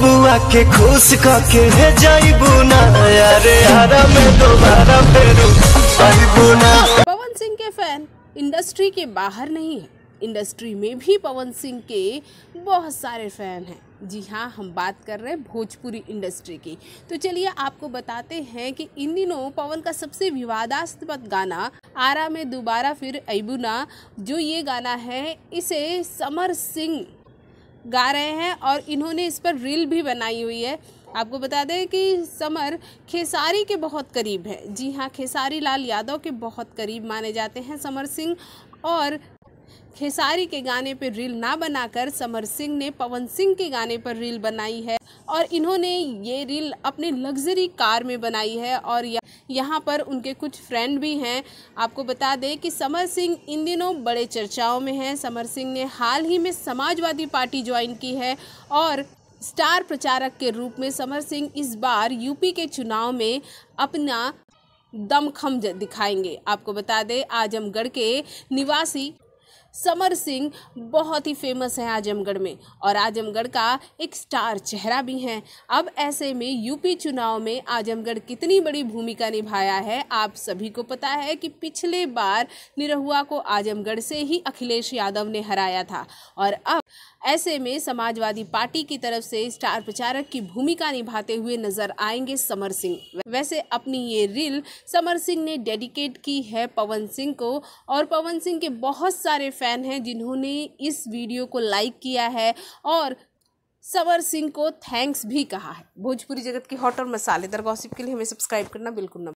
बबुआ के खुश कके ले जाइबू ना यार हरा में दोबारा तो फेरू पाइबू ना पवन सिंह के फैन इंडस्ट्री के बाहर नहीं है इंडस्ट्री में भी पवन सिंह के बहुत सारे फैन हैं जी हाँ हम बात कर रहे हैं भोजपुरी इंडस्ट्री की तो चलिए आपको बताते हैं कि इन दिनों पवन का सबसे विवादास्पद गाना आरा में दोबारा फिर ऐबुना जो ये गाना है इसे समर सिंह गा रहे हैं और इन्होंने इस पर रील भी बनाई हुई है आपको बता दें कि समर खेसारी के बहुत करीब है जी हाँ खेसारी लाल यादव के बहुत करीब माने जाते हैं समर सिंह और खेसारी के गाने पर रील ना बनाकर समर सिंह ने पवन सिंह के गाने पर रील बनाई है और इन्होंने ये रील अपने लग्जरी कार में बनाई है और यहाँ पर उनके कुछ फ्रेंड भी हैं आपको बता दें कि समर सिंह इन दिनों बड़े चर्चाओं में हैं समर सिंह ने हाल ही में समाजवादी पार्टी ज्वाइन की है और स्टार प्रचारक के रूप में समर सिंह इस बार यूपी के चुनाव में अपना दमखम दिखाएंगे आपको बता दें आजमगढ़ के निवासी समर सिंह बहुत ही फेमस हैं आजमगढ़ में और आजमगढ़ का एक स्टार चेहरा भी हैं अब ऐसे में यूपी चुनाव में आजमगढ़ कितनी बड़ी भूमिका निभाया है आप सभी को पता है कि पिछले बार निरहुआ को आजमगढ़ से ही अखिलेश यादव ने हराया था और अब ऐसे में समाजवादी पार्टी की तरफ से स्टार प्रचारक की भूमिका निभाते हुए नजर आएंगे समर सिंह वैसे अपनी ये रील समर सिंह ने डेडिकेट की है पवन सिंह को और पवन सिंह के बहुत सारे फ़ैन हैं जिन्होंने इस वीडियो को लाइक किया है और सवर सिंह को थैंक्स भी कहा है भोजपुरी जगत की हॉट और मसालेदार गॉसिप के लिए हमें सब्सक्राइब करना बिल्कुल न